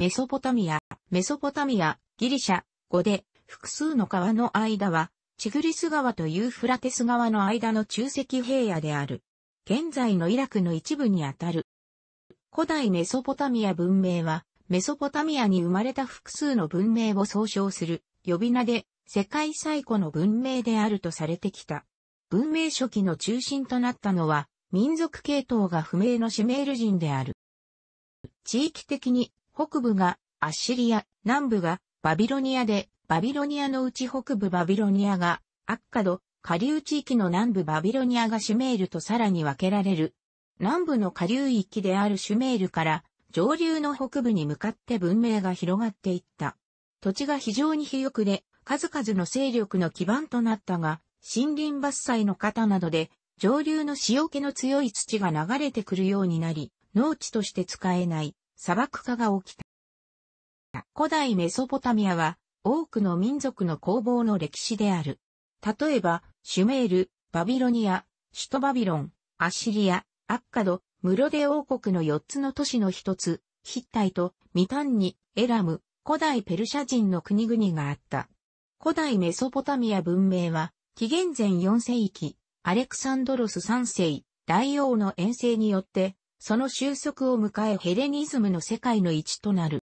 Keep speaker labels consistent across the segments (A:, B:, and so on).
A: メソポタミア、メソポタミア、ギリシャ、語で、複数の川の間は、チグリス川とユーフラテス川の間の中石平野である。現在のイラクの一部にあたる。古代メソポタミア文明は、メソポタミアに生まれた複数の文明を総称する、呼び名で、世界最古の文明であるとされてきた。文明初期の中心となったのは、民族系統が不明のシメール人である。地域的に北部がアッシリア、南部がバビロニアで、バビロニアのうち北部バビロニアがアッカド、下流地域の南部バビロニアがシュメールとさらに分けられる。南部の下流域であるシュメールから上流の北部に向かって文明が広がっていった。土地が非常に肥沃で数々の勢力の基盤となったが、森林伐採の型などで上流の塩気の強い土が流れてくるようになり、農地として使えない砂漠化が起きた。古代メソポタミアは多くの民族の攻防の歴史である。例えば、シュメール、バビロニア、首都バビロン、アッシリア、アッカド、ムロデ王国の4つの都市の一つ、ヒッタイとミタンニ、エラム、古代ペルシャ人の国々があった。古代メソポタミア文明は、紀元前4世紀、アレクサンドロス3世、大王の遠征によって、その収束を迎えヘレニズムの世界の一となる。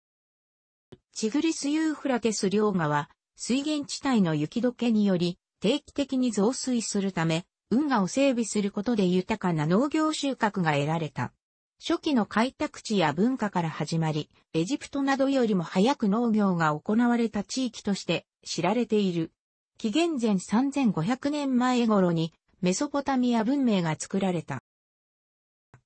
A: チグリス・ユーフラテス両は、水源地帯の雪解けにより、定期的に増水するため、運河を整備することで豊かな農業収穫が得られた。初期の開拓地や文化から始まり、エジプトなどよりも早く農業が行われた地域として知られている。紀元前3500年前頃にメソポタミア文明が作られた。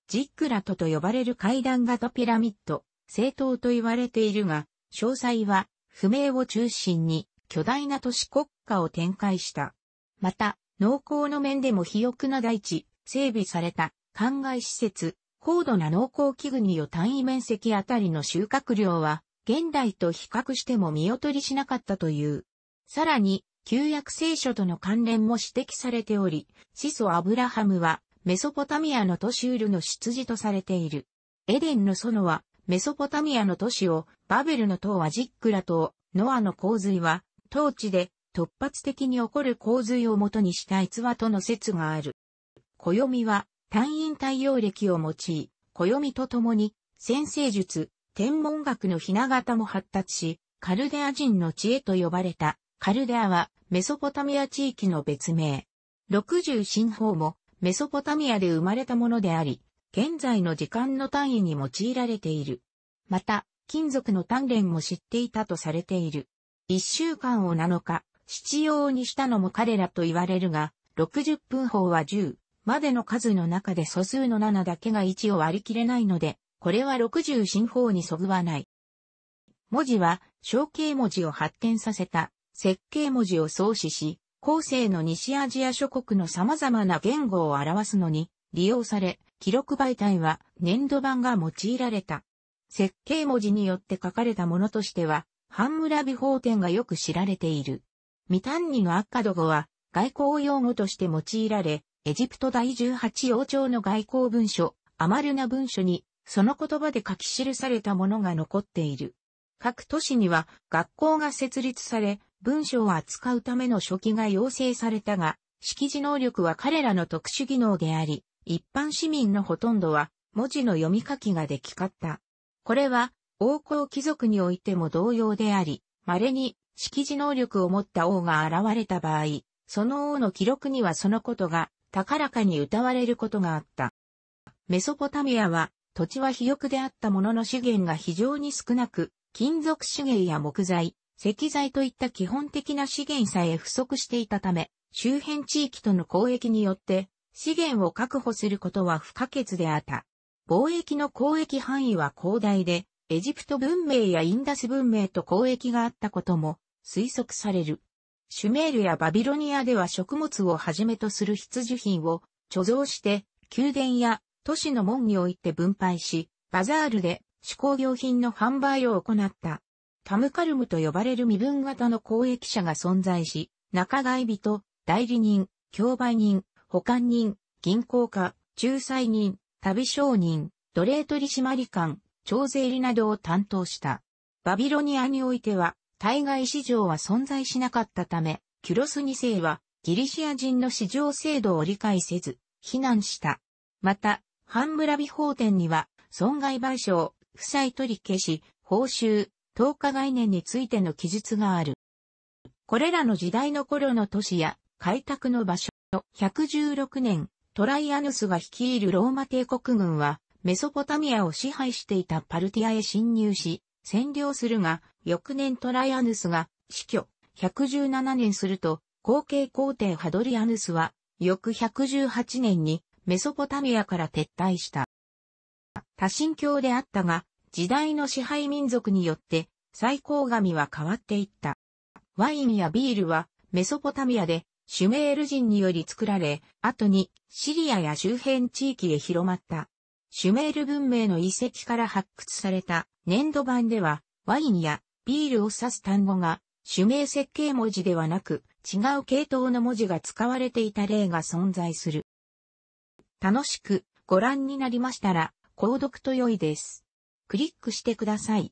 A: ジックラトと呼ばれる階段型ピラミッド、正当と言われているが、詳細は不明を中心に巨大な都市国家を展開した。また、農耕の面でも肥沃な大地、整備された、灌漑施設、高度な農耕器具によ単位面積あたりの収穫量は、現代と比較しても見劣りしなかったという。さらに、旧約聖書との関連も指摘されており、始祖アブラハムは、メソポタミアの都市ウルの出自とされている。エデンの園は、メソポタミアの都市を、バベルの塔はジックラ塔、ノアの洪水は、当地で突発的に起こる洪水をもとにした逸話との説がある。暦は、単陰太陽暦を用い、暦と共に、先生術、天文学のひな形も発達し、カルデア人の知恵と呼ばれた、カルデアはメソポタミア地域の別名。60神法もメソポタミアで生まれたものであり、現在の時間の単位に用いられている。また、金属の鍛錬も知っていたとされている。一週間を7日、七曜にしたのも彼らと言われるが、60分法は10までの数の中で素数の7だけが1を割り切れないので、これは60進法にそぐわない。文字は、象形文字を発展させた、設計文字を創始し、後世の西アジア諸国の様々な言語を表すのに利用され、記録媒体は粘土板が用いられた。設計文字によって書かれたものとしては、ハンムラビ法典がよく知られている。ミタンニのアッカド語は外交用語として用いられ、エジプト第18王朝の外交文書、アマルナ文書に、その言葉で書き記されたものが残っている。各都市には学校が設立され、文章を扱うための書記が要請されたが、識字能力は彼らの特殊技能であり、一般市民のほとんどは文字の読み書きができかった。これは王侯貴族においても同様であり、稀に識字能力を持った王が現れた場合、その王の記録にはそのことが高らかに歌われることがあった。メソポタミアは土地は肥沃であったものの資源が非常に少なく、金属資源や木材、石材といった基本的な資源さえ不足していたため、周辺地域との交易によって資源を確保することは不可欠であった。貿易の交易範囲は広大で、エジプト文明やインダス文明と交易があったことも推測される。シュメールやバビロニアでは食物をはじめとする必需品を貯蔵して宮殿や都市の門において分配し、バザールで手工業品の販売を行った。タムカルムと呼ばれる身分型の公益者が存在し、仲買人、代理人、競売人、保管人、銀行家、仲裁人、旅商人、奴隷取締官、徴税理などを担当した。バビロニアにおいては、対外市場は存在しなかったため、キュロス2世はギリシア人の市場制度を理解せず、非難した。また、ハンムラビ法典には、損害賠償、負債取り消し、報酬、等価概念についての記述がある。これらの時代の頃の都市や開拓の場所、116年、トライアヌスが率いるローマ帝国軍は、メソポタミアを支配していたパルティアへ侵入し、占領するが、翌年トライアヌスが死去、117年すると、後継皇帝ハドリアヌスは、翌118年にメソポタミアから撤退した。多神教であったが、時代の支配民族によって最高神は変わっていった。ワインやビールはメソポタミアでシュメール人により作られ、後にシリアや周辺地域へ広まった。シュメール文明の遺跡から発掘された粘土板ではワインやビールを指す単語がシュメー設計文字ではなく違う系統の文字が使われていた例が存在する。楽しくご覧になりましたら購読と良いです。クリックしてください。